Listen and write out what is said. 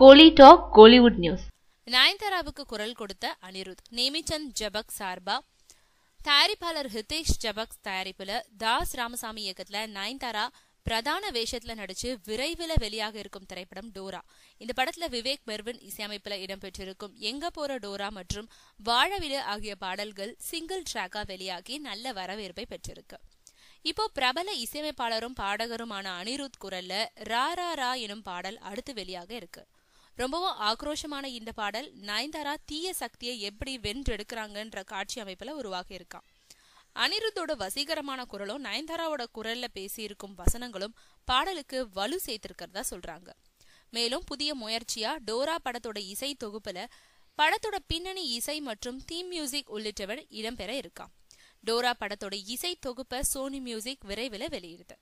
கோலி talk Kollywood news நயன்தாராவுக்கு குரல் கொடுத்த அனிருத் நேமிச்சந்த் ஜபக் சார்பா தயாரிப்பாளர் ஹிதேஷ் ஜபக் தயாரிப்புல தாஸ் ராமசாமி இயக்கத்துல நயன்தாரா பிரதான வேஷத்துல நடிச்சு விரைவில் வெளியாக இருக்கும் திரைப்படம் டோரா இந்த படத்துல விவேக் மெர்வின் இசையமைப்புல இடம்பெற்றிருக்கும் எங்க போற டோரா மற்றும் வாழவிடு ஆகிய பாடல்கள் சிங்கிள் ட்ராக்கா வெளியாகி நல்ல வரவேற்பை பெற்றிருக்கு இப்போ பிரபல இசையமைப்பாளரும் பாடகருமான அனிருத் குரல்ல ரா ரா ரா எனும் பாடல் அடுத்து வெளியாக இருக்கு ரொம்பவும் ஆக்ரோஷமான இந்த பாடல் நயன்தாரா தீய சக்தியை எப்படி வென்றெடுக்கிறாங்கன்ற காட்சி அமைப்பில் உருவாகி இருக்கான் அனிருத்தோட வசீகரமான குரலும் நயன்தாராவோட குரல்ல பேசியிருக்கும் வசனங்களும் பாடலுக்கு வலு சேர்த்திருக்கிறதா சொல்றாங்க மேலும் புதிய முயற்சியா டோரா படத்தோட இசை தொகுப்புல படத்தோட பின்னணி இசை மற்றும் தீம் மியூசிக் உள்ளிட்டவர் இடம்பெற இருக்கான் டோரா படத்தோட இசை தொகுப்பை சோனி மியூசிக் விரைவில் வெளியிடுது